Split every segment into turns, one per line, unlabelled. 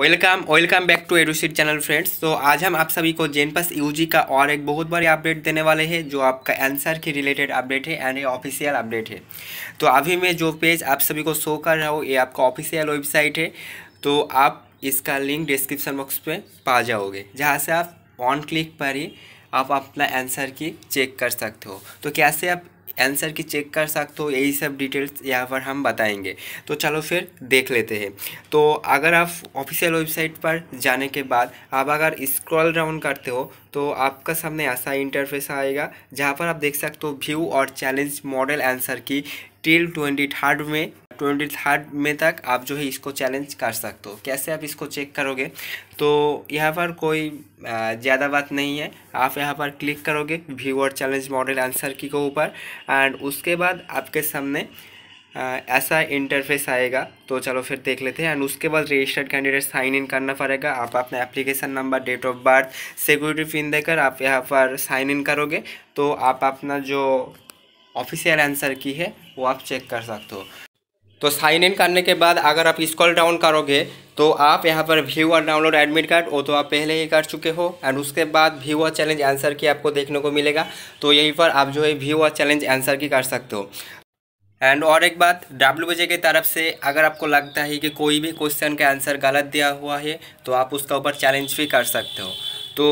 welcome welcome back to Edusit channel friends तो आज हम आप सभी को जेनपस यूजी का और एक बहुत बड़ी अपडेट देने वाले हैं जो आपका आंसर के रिलेटेड अपडेट है एंड ये ऑफिशियल अपडेट है तो अभी मैं जो पेज आप सभी को शो कर रहा हूँ ये आपका ऑफिशियल वेबसाइट है तो आप इसका लिंक डिस्क्रिप्शन बॉक्स में पा जाओगे जहाँ से आप ऑन क्लिक पर ही आप अपना आंसर की चेक कर सकते हो तो कैसे आप आंसर की चेक कर सकते हो यही सब डिटेल्स यहाँ पर हम बताएंगे तो चलो फिर देख लेते हैं तो अगर आप ऑफिशियल वेबसाइट पर जाने के बाद आप अगर स्क्रॉल डाउन करते हो तो आपका सामने ऐसा इंटरफेस आएगा जहाँ पर आप देख सकते हो व्यू और चैलेंज मॉडल आंसर की टिल ट्वेंटी थर्ड में ट्वेंटी थर्ड मे तक आप जो है इसको चैलेंज कर सकते हो कैसे आप इसको चेक करोगे तो यहाँ पर कोई ज़्यादा बात नहीं है आप यहाँ पर क्लिक करोगे व्यूअर चैलेंज मॉडल आंसर की के ऊपर एंड उसके बाद आपके सामने ऐसा इंटरफेस आएगा तो चलो फिर देख लेते हैं एंड उसके बाद रजिस्टर्ड कैंडिडेट साइन इन करना पड़ेगा आप अपने application number date of birth security pin देकर आप यहाँ पर साइन इन करोगे तो आप अपना जो ऑफिशियल आंसर की है वो आप चेक कर सकते हो तो साइन इन करने के बाद अगर आप स्कॉल डाउन करोगे तो आप यहाँ पर व्यू और डाउनलोड एडमिट कार्ड वो तो आप पहले ही कर चुके हो एंड उसके बाद व्यू और चैलेंज आंसर की आपको देखने को मिलेगा तो यहीं पर आप जो है व्यू और चैलेंज आंसर की कर सकते हो एंड और एक बात डब्ल्यू की तरफ से अगर आपको लगता है कि कोई भी क्वेश्चन का आंसर गलत दिया हुआ है तो आप उसका ऊपर चैलेंज भी कर सकते हो तो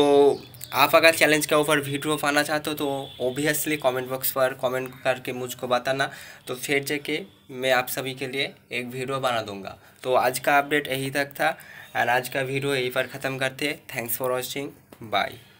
आप अगर चैलेंज के ऊपर वीडियो पाना चाहते हो तो ओबियसली कमेंट बॉक्स पर कमेंट करके मुझको बताना तो फिर जाके मैं आप सभी के लिए एक वीडियो बना दूंगा तो आज का अपडेट यही तक था एंड आज का वीडियो यहीं पर ख़त्म करते थैंक्स फॉर वॉचिंग बाय